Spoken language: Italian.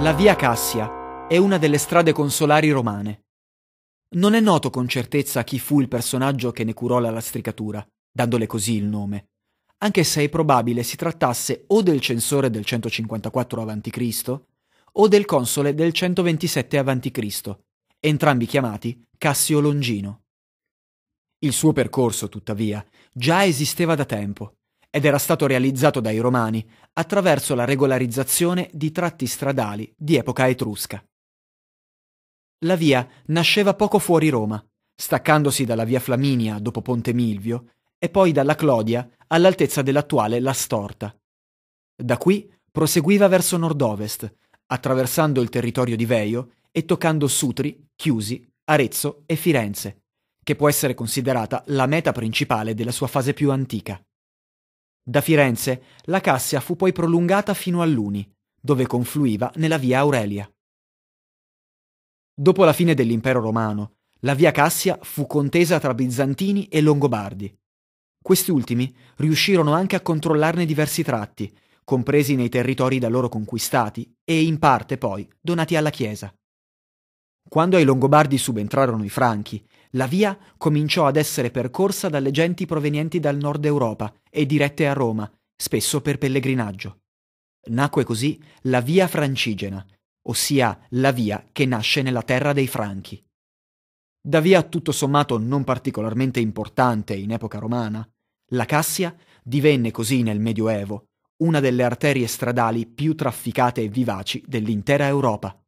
La via Cassia è una delle strade consolari romane. Non è noto con certezza chi fu il personaggio che ne curò la lastricatura, dandole così il nome, anche se è probabile si trattasse o del censore del 154 a.C. o del console del 127 a.C., entrambi chiamati Cassio Longino. Il suo percorso, tuttavia, già esisteva da tempo ed era stato realizzato dai Romani attraverso la regolarizzazione di tratti stradali di epoca etrusca. La via nasceva poco fuori Roma, staccandosi dalla via Flaminia dopo Ponte Milvio e poi dalla Clodia all'altezza dell'attuale La Storta. Da qui proseguiva verso nord-ovest, attraversando il territorio di Veio e toccando Sutri, Chiusi, Arezzo e Firenze, che può essere considerata la meta principale della sua fase più antica. Da Firenze la Cassia fu poi prolungata fino a Luni, dove confluiva nella via Aurelia. Dopo la fine dell'impero romano, la via Cassia fu contesa tra bizantini e longobardi. Questi ultimi riuscirono anche a controllarne diversi tratti, compresi nei territori da loro conquistati e in parte poi donati alla Chiesa. Quando ai Longobardi subentrarono i Franchi, la via cominciò ad essere percorsa dalle genti provenienti dal nord Europa e dirette a Roma, spesso per pellegrinaggio. Nacque così la via francigena, ossia la via che nasce nella terra dei Franchi. Da via tutto sommato non particolarmente importante in epoca romana, la Cassia divenne così nel Medioevo una delle arterie stradali più trafficate e vivaci dell'intera Europa.